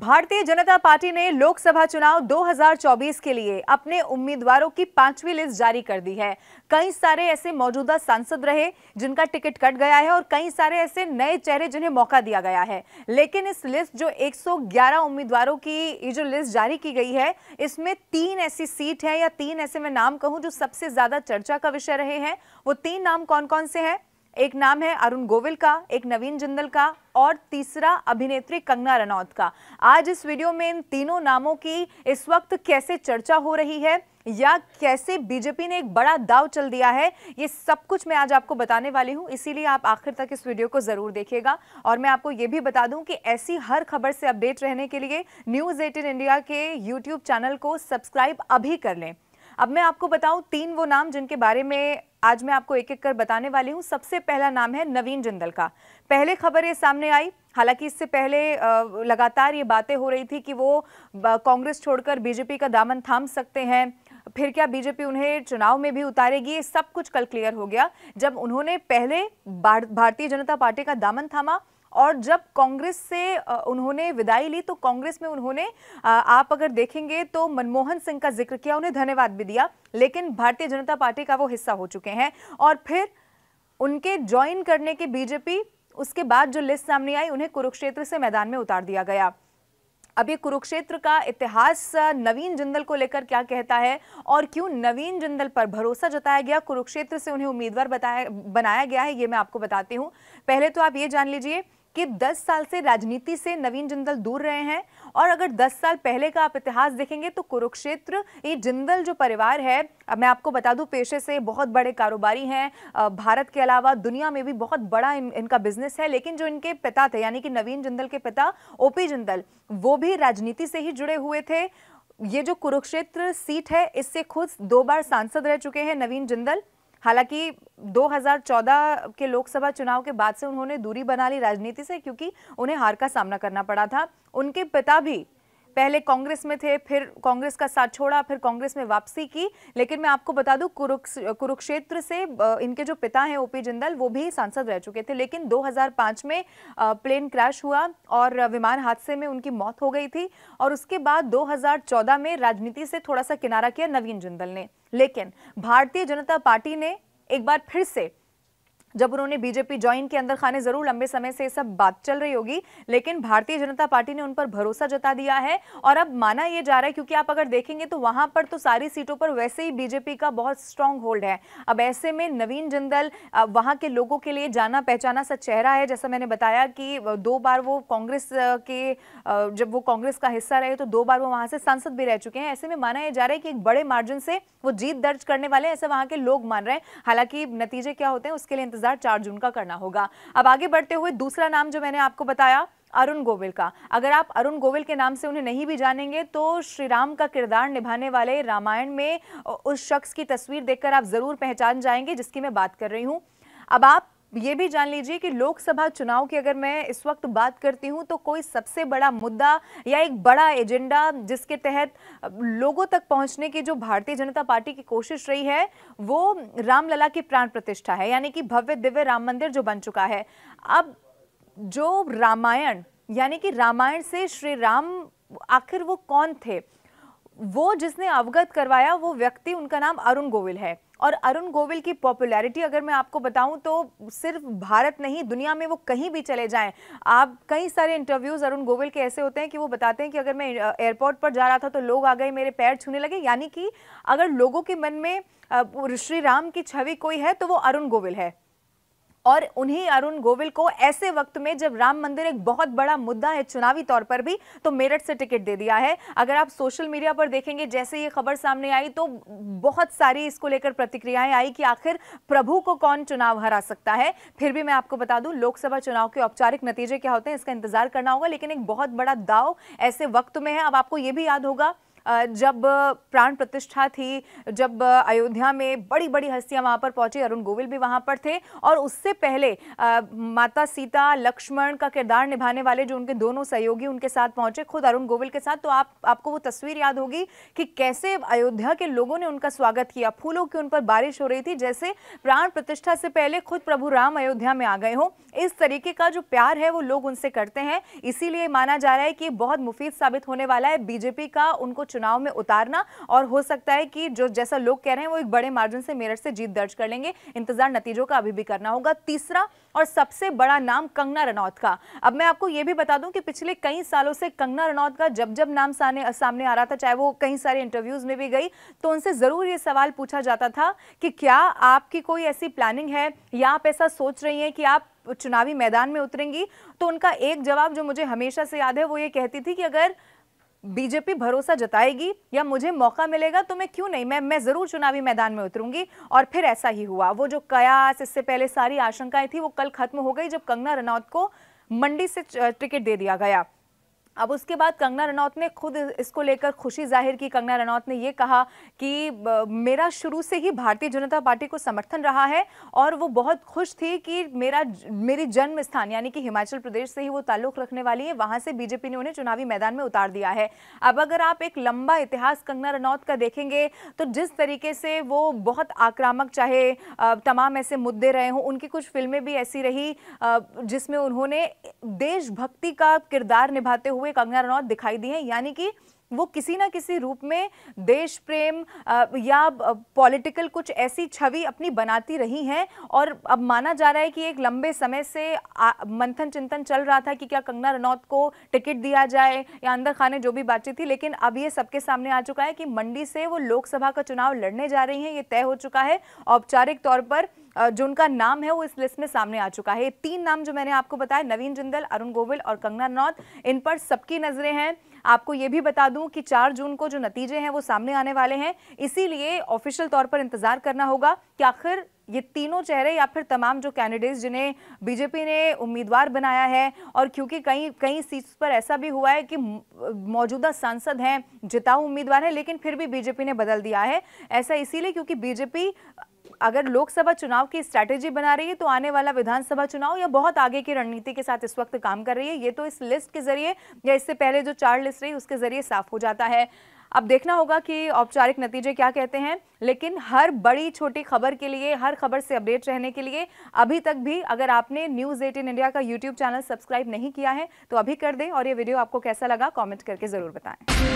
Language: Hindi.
भारतीय जनता पार्टी ने लोकसभा चुनाव 2024 के लिए अपने उम्मीदवारों की पांचवी लिस्ट जारी कर दी है कई सारे ऐसे मौजूदा सांसद रहे जिनका टिकट कट गया है और कई सारे ऐसे नए चेहरे जिन्हें मौका दिया गया है लेकिन इस लिस्ट जो 111 उम्मीदवारों की ये जो लिस्ट जारी की गई है इसमें तीन ऐसी सीट है या तीन ऐसे मैं नाम कहूँ जो सबसे ज्यादा चर्चा का विषय रहे हैं वो तीन नाम कौन कौन से हैं एक नाम है अरुण गोविल का एक नवीन जिंदल का और तीसरा अभिनेत्री कंगना रनौत का आज इस वीडियो में इन तीनों नामों की इस वक्त कैसे चर्चा हो रही है या कैसे बीजेपी ने एक बड़ा दाव चल दिया है ये सब कुछ मैं आज आपको बताने वाली हूँ इसीलिए आप आखिर तक इस वीडियो को ज़रूर देखिएगा और मैं आपको ये भी बता दूं कि ऐसी हर खबर से अपडेट रहने के लिए न्यूज़ एटीन इंडिया के यूट्यूब चैनल को सब्सक्राइब अभी कर लें अब मैं आपको बताऊं तीन वो नाम जिनके बारे में आज मैं आपको एक एक कर बताने वाली हूँ सबसे पहला नाम है नवीन जिंदल का पहले खबर ये सामने आई हालांकि इससे पहले लगातार ये बातें हो रही थी कि वो कांग्रेस छोड़कर बीजेपी का दामन थाम सकते हैं फिर क्या बीजेपी उन्हें चुनाव में भी उतारेगी ये सब कुछ कल क्लियर हो गया जब उन्होंने पहले भारतीय जनता पार्टी का दामन थामा और जब कांग्रेस से उन्होंने विदाई ली तो कांग्रेस में उन्होंने आप अगर देखेंगे तो मनमोहन सिंह का जिक्र किया उन्हें धन्यवाद भी दिया लेकिन भारतीय जनता पार्टी का वो हिस्सा हो चुके हैं और फिर उनके ज्वाइन करने के बीजेपी उसके बाद जो लिस्ट सामने आई उन्हें कुरुक्षेत्र से मैदान में उतार दिया गया अब ये कुरुक्षेत्र का इतिहास नवीन जिंदल को लेकर क्या कहता है और क्यों नवीन जिंदल पर भरोसा जताया गया कुरुक्षेत्र से उन्हें उम्मीदवार बताया बनाया गया है ये मैं आपको बताती हूँ पहले तो आप ये जान लीजिए कि 10 साल से राजनीति से नवीन जिंदल दूर रहे हैं और अगर 10 साल पहले का आप इतिहास देखेंगे तो कुरुक्षेत्र ये जिंदल जो परिवार है अब मैं आपको बता दूं पेशे से बहुत बड़े कारोबारी हैं भारत के अलावा दुनिया में भी बहुत बड़ा इन, इनका बिजनेस है लेकिन जो इनके पिता थे यानी कि नवीन जिंदल के पिता ओपी जिंदल वो भी राजनीति से ही जुड़े हुए थे ये जो कुरुक्षेत्र सीट है इससे खुद दो बार सांसद रह चुके हैं नवीन जिंदल हालांकि 2014 के लोकसभा चुनाव के बाद से उन्होंने दूरी बना ली राजनीति से क्योंकि उन्हें हार का सामना करना पड़ा था उनके पिता भी पहले कांग्रेस में थे फिर कांग्रेस का साथ छोड़ा फिर कांग्रेस में वापसी की लेकिन मैं आपको बता दूं कुरुक्षेत्र से इनके जो पिता हैं ओपी जिंदल वो भी सांसद रह चुके थे लेकिन 2005 में प्लेन क्रैश हुआ और विमान हादसे में उनकी मौत हो गई थी और उसके बाद 2014 में राजनीति से थोड़ा सा किनारा किया नवीन जिंदल ने लेकिन भारतीय जनता पार्टी ने एक बार फिर से जब उन्होंने बीजेपी ज्वाइन के अंदर खाने जरूर लंबे समय से सब बात चल रही होगी लेकिन भारतीय जनता पार्टी ने उन पर भरोसा जता दिया है और अब माना यह जा रहा है क्योंकि आप अगर देखेंगे तो वहां पर तो सारी सीटों पर वैसे ही बीजेपी का बहुत स्ट्रांग होल्ड है अब ऐसे में नवीन जिंदल वहां के लोगों के लिए जाना पहचाना सा चेहरा है जैसा मैंने बताया कि दो बार वो कांग्रेस के जब वो कांग्रेस का हिस्सा रहे तो दो बार वो वहां से सांसद भी रह चुके हैं ऐसे में माना यह जा रहा है कि एक बड़े मार्जिन से वो जीत दर्ज करने वाले ऐसे वहां के लोग मान रहे हैं हालांकि नतीजे क्या होते हैं उसके लिए इंतजार इंतजार जून का करना होगा अब आगे बढ़ते हुए दूसरा नाम जो मैंने आपको बताया अरुण गोविल का अगर आप अरुण गोविल के नाम से उन्हें नहीं भी जानेंगे तो श्री राम का किरदार निभाने वाले रामायण में उस शख्स की तस्वीर देखकर आप ज़रूर पहचान जाएंगे जिसकी मैं बात कर रही हूँ अब आप ये भी जान लीजिए कि लोकसभा चुनाव की अगर मैं इस वक्त बात करती हूँ तो कोई सबसे बड़ा मुद्दा या एक बड़ा एजेंडा जिसके तहत लोगों तक पहुँचने की जो भारतीय जनता पार्टी की कोशिश रही है वो रामलला की प्राण प्रतिष्ठा है यानी कि भव्य दिव्य राम मंदिर जो बन चुका है अब जो रामायण यानी कि रामायण से श्री राम आखिर वो कौन थे वो जिसने अवगत करवाया वो व्यक्ति उनका नाम अरुण गोविल है और अरुण गोविल की पॉपुलैरिटी अगर मैं आपको बताऊं तो सिर्फ भारत नहीं दुनिया में वो कहीं भी चले जाएं आप कई सारे इंटरव्यूज़ अरुण गोविल के ऐसे होते हैं कि वो बताते हैं कि अगर मैं एयरपोर्ट पर जा रहा था तो लोग आ गए मेरे पैर छूने लगे यानी कि अगर लोगों के मन में श्री राम की छवि कोई है तो वो अरुण गोविल है और उन्हीं अरुण गोविल को ऐसे वक्त में जब राम मंदिर एक बहुत बड़ा मुद्दा है चुनावी तौर पर भी तो मेरठ से टिकट दे दिया है अगर आप सोशल मीडिया पर देखेंगे जैसे ये खबर सामने आई तो बहुत सारी इसको लेकर प्रतिक्रियाएं आई कि आखिर प्रभु को कौन चुनाव हरा सकता है फिर भी मैं आपको बता दूं लोकसभा चुनाव के औपचारिक नतीजे क्या होते हैं इसका इंतजार करना होगा लेकिन एक बहुत बड़ा दाव ऐसे वक्त में है अब आपको यह भी याद होगा जब प्राण प्रतिष्ठा थी जब अयोध्या में बड़ी बड़ी हस्तियां वहां पर पहुंची अरुण गोविल भी वहां पर थे और उससे पहले माता सीता लक्ष्मण का किरदार निभाने वाले जो उनके दोनों सहयोगी उनके साथ पहुंचे खुद अरुण गोविल के साथ तो आप आपको वो तस्वीर याद होगी कि कैसे अयोध्या के लोगों ने उनका स्वागत किया फूलों की उन पर बारिश हो रही थी जैसे प्राण प्रतिष्ठा से पहले खुद प्रभु राम अयोध्या में आ गए हों इस तरीके का जो प्यार है वो लोग उनसे करते हैं इसीलिए माना जा रहा है कि बहुत मुफीद साबित होने वाला है बीजेपी का उनको चुनाव में उतारना और हो सकता है कि जो जैसा लोग कह रहे हैं वो एक बड़े मार्जिन से मेरठ से जीत दर्ज कर लेंगे इंतजार नतीजों का अभी भी करना होगा तीसरा और सबसे बड़ा नाम कंगना रनौत का अब मैं आपको यह भी बता दूं कि पिछले कई सालों से कंगना रनौत का जब जब नाम सामने सामने आ रहा था चाहे वो कई सारे इंटरव्यूज में भी गई तो उनसे ज़रूर ये सवाल पूछा जाता था कि क्या आपकी कोई ऐसी प्लानिंग है या आप ऐसा सोच रही हैं कि आप चुनावी मैदान में उतरेंगी तो उनका एक जवाब जो मुझे हमेशा से याद है वो ये कहती थी कि अगर बीजेपी भरोसा जताएगी या मुझे मौका मिलेगा तो मैं क्यों नहीं मैं मैं ज़रूर चुनावी मैदान में उतरूंगी और फिर ऐसा ही हुआ वो जो कयास इससे पहले सारी आशंकाएं थी वो कल खत्म हो गई जब कंगना रनौत को मंडी से टिकट दे दिया गया अब उसके बाद कंगना रनौत ने खुद इसको लेकर खुशी जाहिर की कंगना रनौत ने यह कहा कि मेरा शुरू से ही भारतीय जनता पार्टी को समर्थन रहा है और वो बहुत खुश थी कि मेरा मेरी जन्म स्थान यानी कि हिमाचल प्रदेश से ही वो ताल्लुक रखने वाली है वहां से बीजेपी ने उन्हें चुनावी मैदान में उतार दिया है अब अगर आप एक लंबा इतिहास कंगना रनौत का देखेंगे तो जिस तरीके से वो बहुत आक्रामक चाहे तमाम ऐसे मुद्दे रहे हों उनकी कुछ फिल्में भी ऐसी रही जिसमें उन्होंने देशभक्ति का किरदार निभाते हुए हुए कंगना रनौत दिखाई दी हैं यानी कि वो किसी ना किसी रूप में देश प्रेम या पॉलिटिकल कुछ ऐसी छवि अपनी बनाती रही हैं और अब माना जा रहा है कि एक लंबे समय से मंथन चिंतन चल रहा था कि क्या कंगना रनौत को टिकट दिया जाए या अंदर खाने जो भी बातचीत थी लेकिन अब ये सबके सामने आ चुका है कि मंडी से वो लोकसभा का चुनाव लड़ने जा रही हैं ये तय हो चुका है औपचारिक तौर पर जो उनका नाम है वो इस लिस्ट में सामने आ चुका है तीन नाम जो मैंने आपको बताया नवीन जिंदल अरुण गोविल और कंगना रनौत इन पर सबकी नजरें हैं आपको ये भी बता दूं कि 4 जून को जो नतीजे हैं वो सामने आने वाले हैं इसीलिए ऑफिशियल तौर पर इंतजार करना होगा कि आखिर ये तीनों चेहरे या फिर तमाम जो कैंडिडेट्स जिन्हें बीजेपी ने उम्मीदवार बनाया है और क्योंकि कई कई सीट्स पर ऐसा भी हुआ है कि मौजूदा सांसद हैं जिताऊ उम्मीदवार हैं लेकिन फिर भी बीजेपी ने बदल दिया है ऐसा इसीलिए क्योंकि बीजेपी अगर लोकसभा चुनाव की स्ट्रैटेजी बना रही है तो आने वाला विधानसभा चुनाव या बहुत आगे की रणनीति के साथ इस वक्त काम कर रही है ये तो इस लिस्ट के जरिए या इससे पहले जो चार लिस्ट रही उसके जरिए साफ हो जाता है अब देखना होगा कि औपचारिक नतीजे क्या कहते हैं लेकिन हर बड़ी छोटी खबर के लिए हर खबर से अपडेट रहने के लिए अभी तक भी अगर आपने न्यूज़ एटीन इंडिया का यूट्यूब चैनल सब्सक्राइब नहीं किया है तो अभी कर दें और ये वीडियो आपको कैसा लगा कॉमेंट करके ज़रूर बताएं